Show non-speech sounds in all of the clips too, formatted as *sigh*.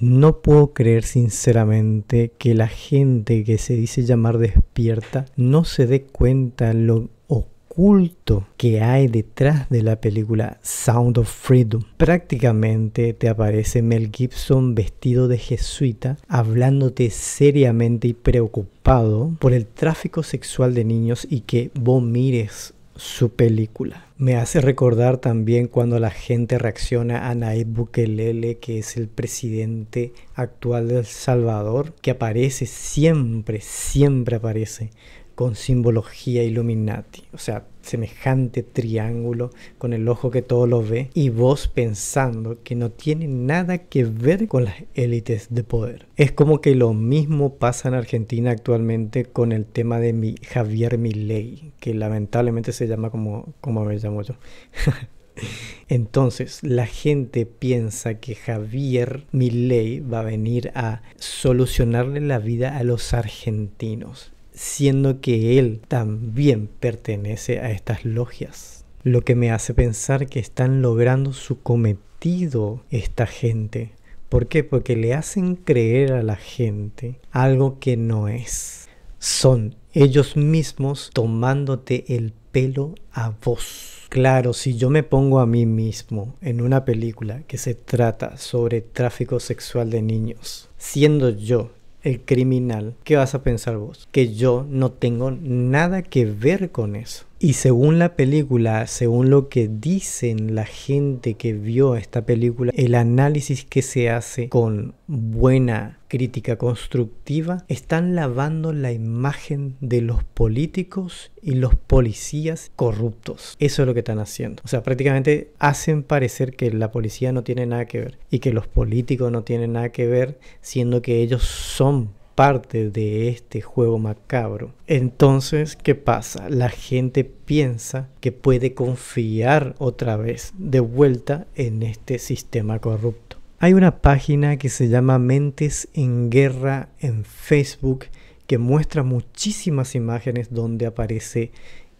No puedo creer sinceramente que la gente que se dice llamar despierta no se dé cuenta lo oculto que hay detrás de la película Sound of Freedom. Prácticamente te aparece Mel Gibson vestido de jesuita hablándote seriamente y preocupado por el tráfico sexual de niños y que vos mires su película. Me hace recordar también cuando la gente reacciona a Nayib Bukelele, que es el presidente actual de El Salvador, que aparece siempre, siempre aparece con simbología Illuminati, o sea, semejante triángulo con el ojo que todo lo ve y vos pensando que no tiene nada que ver con las élites de poder. Es como que lo mismo pasa en Argentina actualmente con el tema de mi Javier Milei, que lamentablemente se llama como como *laughs* Entonces, la gente piensa que Javier Milei va a venir a solucionarle la vida a los argentinos, siendo que él también pertenece a estas logias. Lo que me hace pensar que están logrando su cometido esta gente. ¿Por qué? Porque le hacen creer a la gente algo que no es. Son ellos mismos tomándote el pelo a vos. Claro, si yo me pongo a mí mismo en una película que se trata sobre tráfico sexual de niños, siendo yo el criminal, ¿qué vas a pensar vos? Que yo no tengo nada que ver con eso. Y según la película, según lo que dicen la gente que vio esta película, el análisis que se hace con buena crítica constructiva, están lavando la imagen de los políticos y los policías corruptos. Eso es lo que están haciendo. O sea, prácticamente hacen parecer que la policía no tiene nada que ver y que los políticos no tienen nada que ver, siendo que ellos son parte de este juego macabro. Entonces, ¿qué pasa? La gente piensa que puede confiar otra vez de vuelta en este sistema corrupto. Hay una página que se llama Mentes en Guerra en Facebook que muestra muchísimas imágenes donde aparece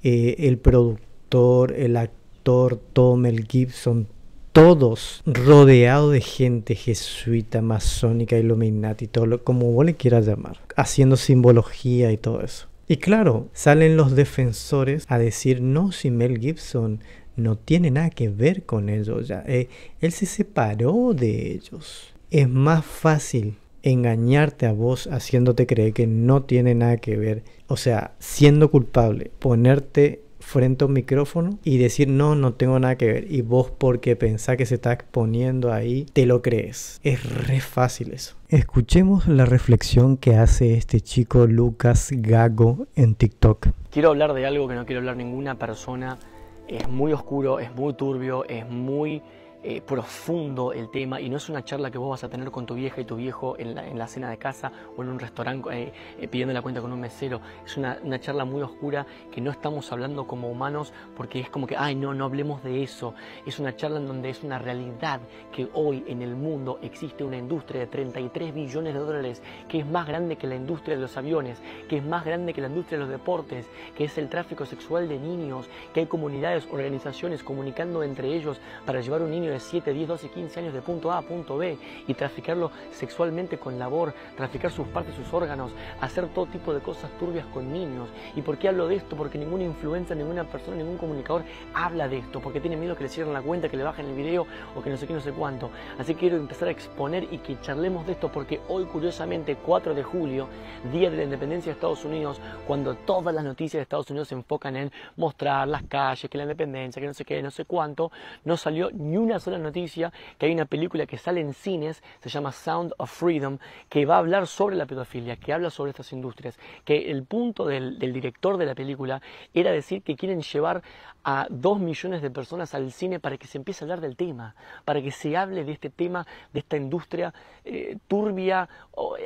eh, el productor, el actor Tom, el Gibson, todos rodeados de gente jesuita, masónica, iluminati, todo como vos le quieras llamar, haciendo simbología y todo eso. Y claro, salen los defensores a decir, no, Simel Gibson no tiene nada que ver con ellos ya, eh, él se separó de ellos. Es más fácil engañarte a vos haciéndote creer que no tiene nada que ver, o sea, siendo culpable, ponerte frente a un micrófono y decir no, no tengo nada que ver. Y vos porque pensás que se está exponiendo ahí, te lo crees. Es re fácil eso. Escuchemos la reflexión que hace este chico Lucas Gago en TikTok. Quiero hablar de algo que no quiero hablar ninguna persona. Es muy oscuro, es muy turbio, es muy eh, profundo el tema y no es una charla que vos vas a tener con tu vieja y tu viejo en la, cena de casa o en un restaurante eh, eh, pidiendo la cuenta con un mesero. Es una, charla muy oscura que no estamos hablando como humanos porque es como que, ay, no, no hablemos de eso. Es una charla en donde es una realidad que hoy en el mundo existe una industria de 33 billones de dólares que es más grande que la industria de los aviones, que es más grande que la industria de los deportes, que es el tráfico sexual de niños, que hay comunidades, organizaciones comunicando entre ellos para llevar un niño de 7, 10, 12, 15 años de punto A a punto B y traficarlo sexualmente con labor, traficar sus partes, sus órganos, hacer todo tipo de cosas turbias con niños. ¿Y por qué hablo de esto? Porque ninguna influencia, ninguna persona, ningún comunicador habla de esto, porque tiene miedo que le cierren la cuenta, que le bajen el video o que no sé qué, no sé cuánto. Así que quiero empezar a exponer y que charlemos de esto, porque hoy curiosamente, 4 de julio, Día de la Independencia de Estados Unidos, cuando todas las noticias de Estados Unidos se enfocan en mostrar las calles, que la independencia, que no sé qué, no sé cuánto, no salió ni una una sola noticia que hay una película que sale en cines, se llama Sound of Freedom, que va a hablar sobre la pedofilia, que habla sobre estas industrias, que el punto del, director de la película era decir que quieren llevar a dos millones de personas al cine para que se empiece a hablar del tema, para que se hable de este tema, de esta industria eh, turbia,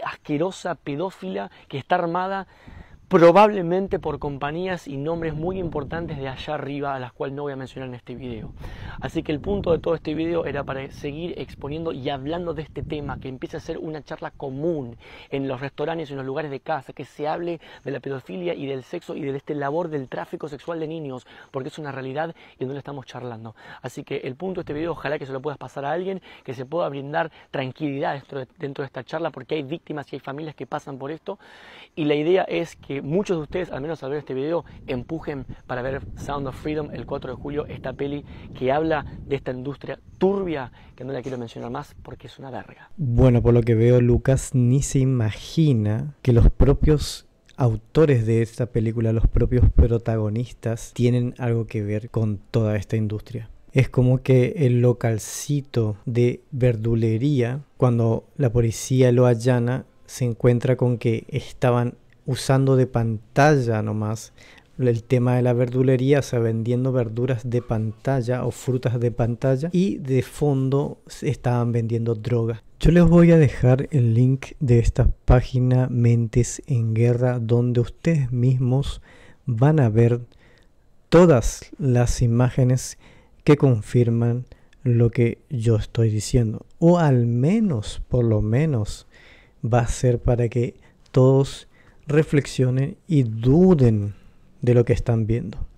asquerosa, pedófila, que está armada probablemente por compañías y nombres muy importantes de allá arriba, a las cuales no voy a mencionar en este video. Así que el punto de todo este video era para seguir exponiendo y hablando de este tema, que empiece a ser una charla común en los restaurantes, y en los lugares de casa, que se hable de la pedofilia y del sexo y de este labor del tráfico sexual de niños, porque es una realidad y no la estamos charlando. Así que el punto de este video, ojalá que se lo puedas pasar a alguien, que se pueda brindar tranquilidad dentro de esta charla, porque hay víctimas y hay familias que pasan por esto, y la idea es que muchos de ustedes, al menos al ver este video, empujen para ver Sound of Freedom el 4 de julio, esta peli que habla de esta industria turbia, que no la quiero mencionar más porque es una verga. Bueno, por lo que veo, Lucas ni se imagina que los propios autores de esta película, los propios protagonistas, tienen algo que ver con toda esta industria. Es como que el localcito de verdulería, cuando la policía lo allana, se encuentra con que estaban usando de pantalla nomás el tema de la verdulería, o sea, vendiendo verduras de pantalla o frutas de pantalla y de fondo estaban vendiendo drogas. Yo les voy a dejar el link de esta página Mentes en Guerra donde ustedes mismos van a ver todas las imágenes que confirman lo que yo estoy diciendo o al menos, por lo menos va a ser para que todos reflexionen y duden de lo que están viendo.